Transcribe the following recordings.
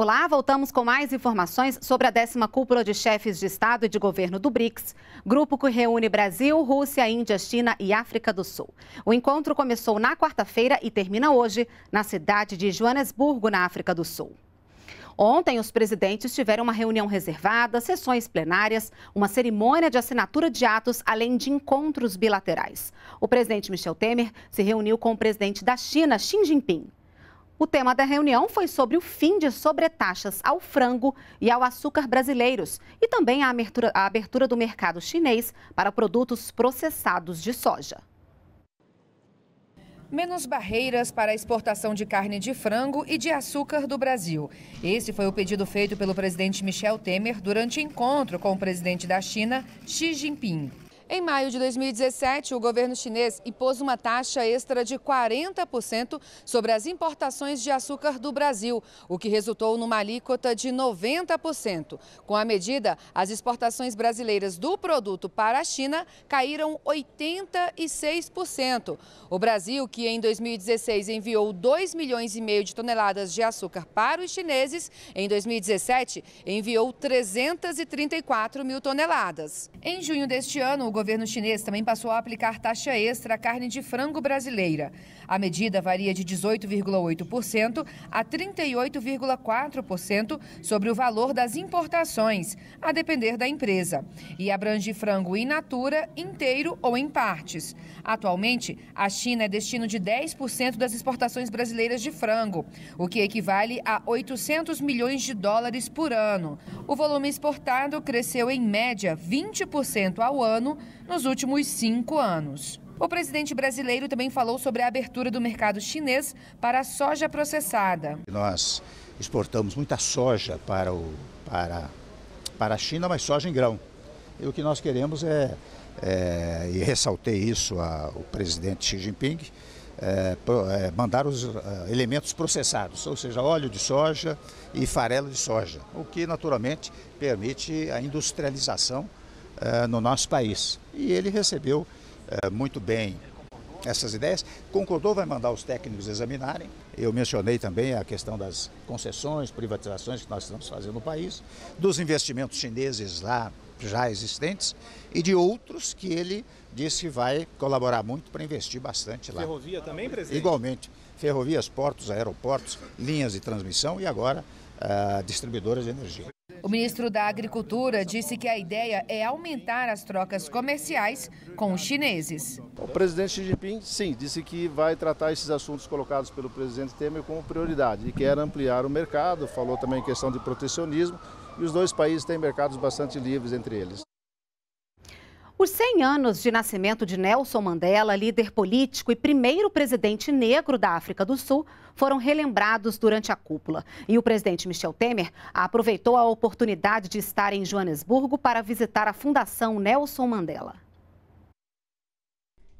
Olá, voltamos com mais informações sobre a décima cúpula de chefes de Estado e de governo do BRICS, grupo que reúne Brasil, Rússia, Índia, China e África do Sul. O encontro começou na quarta-feira e termina hoje na cidade de Joanesburgo, na África do Sul. Ontem, os presidentes tiveram uma reunião reservada, sessões plenárias, uma cerimônia de assinatura de atos, além de encontros bilaterais. O presidente Michel Temer se reuniu com o presidente da China, Xi Jinping. O tema da reunião foi sobre o fim de sobretaxas ao frango e ao açúcar brasileiros e também a abertura, a abertura do mercado chinês para produtos processados de soja. Menos barreiras para a exportação de carne de frango e de açúcar do Brasil. Esse foi o pedido feito pelo presidente Michel Temer durante encontro com o presidente da China, Xi Jinping. Em maio de 2017, o governo chinês impôs uma taxa extra de 40% sobre as importações de açúcar do Brasil, o que resultou numa alíquota de 90%. Com a medida, as exportações brasileiras do produto para a China caíram 86%. O Brasil, que em 2016 enviou 2 milhões e meio de toneladas de açúcar para os chineses, em 2017 enviou 334 mil toneladas. Em junho deste ano, o governo chinês também passou a aplicar taxa extra à carne de frango brasileira. A medida varia de 18,8% a 38,4% sobre o valor das importações, a depender da empresa, e abrange frango in natura, inteiro ou em partes. Atualmente, a China é destino de 10% das exportações brasileiras de frango, o que equivale a 800 milhões de dólares por ano. O volume exportado cresceu em média 20% ao ano nos últimos cinco anos. O presidente brasileiro também falou sobre a abertura do mercado chinês para a soja processada. Nós exportamos muita soja para, o, para, para a China, mas soja em grão. E o que nós queremos é, é e ressaltei isso ao presidente Xi Jinping, é, é, mandar os é, elementos processados, ou seja, óleo de soja e farelo de soja, o que naturalmente permite a industrialização eh, no nosso país. E ele recebeu eh, muito bem essas ideias, concordou, vai mandar os técnicos examinarem. Eu mencionei também a questão das concessões, privatizações que nós estamos fazendo no país, dos investimentos chineses lá já existentes e de outros que ele disse que vai colaborar muito para investir bastante lá. Ferrovia também, presidente? Igualmente. Ferrovias, portos, aeroportos, linhas de transmissão e agora uh, distribuidoras de energia. O ministro da Agricultura disse que a ideia é aumentar as trocas comerciais com os chineses. O presidente Xi Jinping, sim, disse que vai tratar esses assuntos colocados pelo presidente Temer como prioridade e quer ampliar o mercado. Falou também em questão de protecionismo e os dois países têm mercados bastante livres entre eles. Os 100 anos de nascimento de Nelson Mandela, líder político e primeiro presidente negro da África do Sul, foram relembrados durante a cúpula. E o presidente Michel Temer aproveitou a oportunidade de estar em Joanesburgo para visitar a Fundação Nelson Mandela.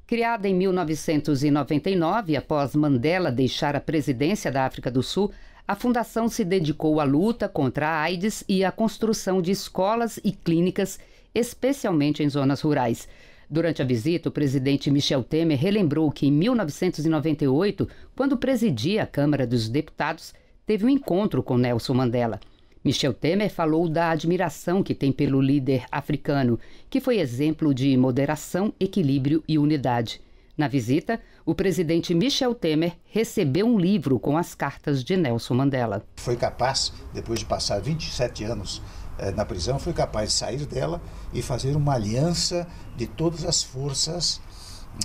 Criada em 1999, após Mandela deixar a presidência da África do Sul, a fundação se dedicou à luta contra a AIDS e à construção de escolas e clínicas especialmente em zonas rurais. Durante a visita, o presidente Michel Temer relembrou que em 1998, quando presidia a Câmara dos Deputados, teve um encontro com Nelson Mandela. Michel Temer falou da admiração que tem pelo líder africano, que foi exemplo de moderação, equilíbrio e unidade. Na visita, o presidente Michel Temer recebeu um livro com as cartas de Nelson Mandela. Foi capaz, depois de passar 27 anos eh, na prisão, foi capaz de sair dela e fazer uma aliança de todas as forças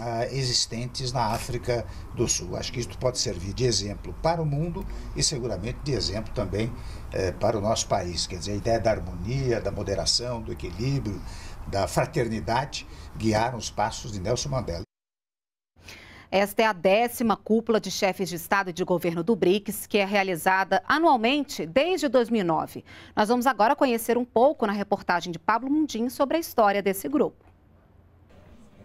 ah, existentes na África do Sul. Acho que isso pode servir de exemplo para o mundo e seguramente de exemplo também eh, para o nosso país. Quer dizer, a ideia da harmonia, da moderação, do equilíbrio, da fraternidade guiaram os passos de Nelson Mandela. Esta é a décima cúpula de chefes de Estado e de governo do BRICS, que é realizada anualmente desde 2009. Nós vamos agora conhecer um pouco na reportagem de Pablo Mundim sobre a história desse grupo.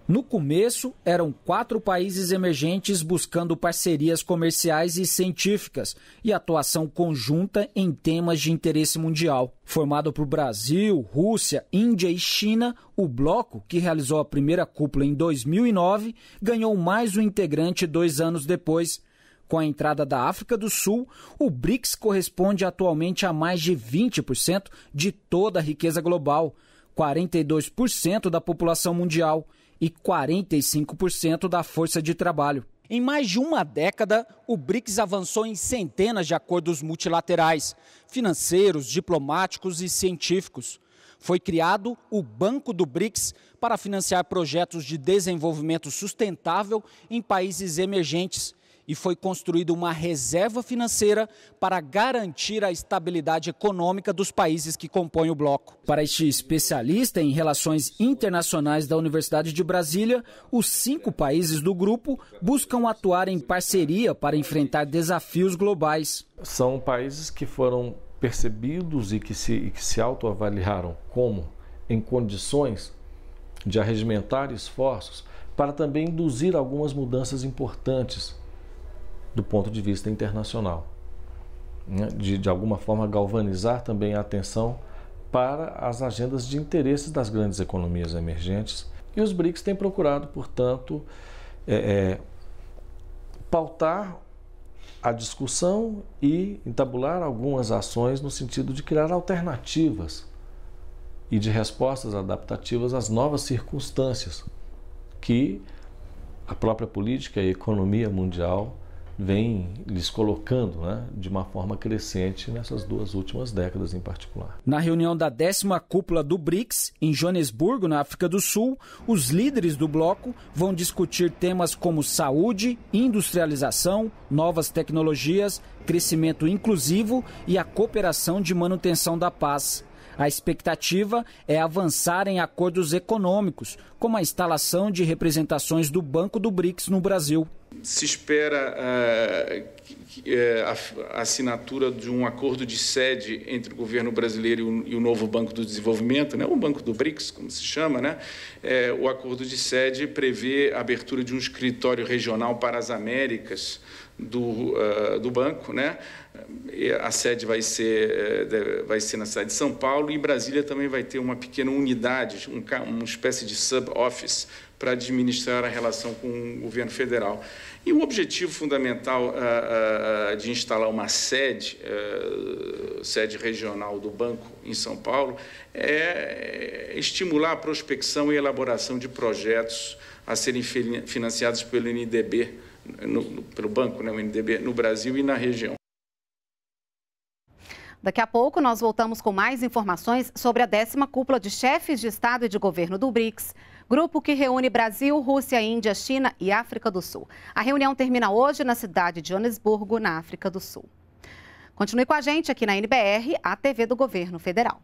No começo, eram quatro países emergentes buscando parcerias comerciais e científicas e atuação conjunta em temas de interesse mundial. Formado por Brasil, Rússia, Índia e China, o bloco, que realizou a primeira cúpula em 2009, ganhou mais um integrante dois anos depois. Com a entrada da África do Sul, o BRICS corresponde atualmente a mais de 20% de toda a riqueza global, 42% da população mundial e 45% da força de trabalho. Em mais de uma década, o BRICS avançou em centenas de acordos multilaterais, financeiros, diplomáticos e científicos. Foi criado o Banco do BRICS para financiar projetos de desenvolvimento sustentável em países emergentes e foi construída uma reserva financeira para garantir a estabilidade econômica dos países que compõem o bloco. Para este especialista em relações internacionais da Universidade de Brasília, os cinco países do grupo buscam atuar em parceria para enfrentar desafios globais. São países que foram percebidos e que se, e que se autoavaliaram como em condições de arregimentar esforços para também induzir algumas mudanças importantes do ponto de vista internacional. Né? De, de alguma forma, galvanizar também a atenção para as agendas de interesse das grandes economias emergentes. E os BRICS têm procurado, portanto, é, é, pautar a discussão e entabular algumas ações no sentido de criar alternativas e de respostas adaptativas às novas circunstâncias que a própria política e economia mundial vem lhes colocando né, de uma forma crescente nessas duas últimas décadas em particular. Na reunião da décima cúpula do BRICS, em Joanesburgo, na África do Sul, os líderes do bloco vão discutir temas como saúde, industrialização, novas tecnologias, crescimento inclusivo e a cooperação de manutenção da paz. A expectativa é avançar em acordos econômicos, como a instalação de representações do Banco do BRICS no Brasil. Se espera eh, eh, a, assinatura de um acordo de sede entre o governo brasileiro e o, e o novo Banco do Desenvolvimento, né? o Banco do BRICS, como se chama. Né? É, o acordo de sede prevê a abertura de um escritório regional para as Américas do, uh, do banco, né? A sede vai ser, vai ser na cidade de São Paulo e Brasília também vai ter uma pequena unidade, um, uma espécie de sub Office para administrar a relação com o governo federal. E o objetivo fundamental ah, ah, ah, de instalar uma sede, eh, sede regional do banco em São Paulo, é estimular a prospecção e elaboração de projetos a serem financiados pelo NDB, no, pelo banco, né, o NDB, no Brasil e na região. Daqui a pouco nós voltamos com mais informações sobre a décima cúpula de chefes de Estado e de governo do BRICS grupo que reúne Brasil, Rússia, Índia, China e África do Sul. A reunião termina hoje na cidade de Joanesburgo, na África do Sul. Continue com a gente aqui na NBR, a TV do Governo Federal.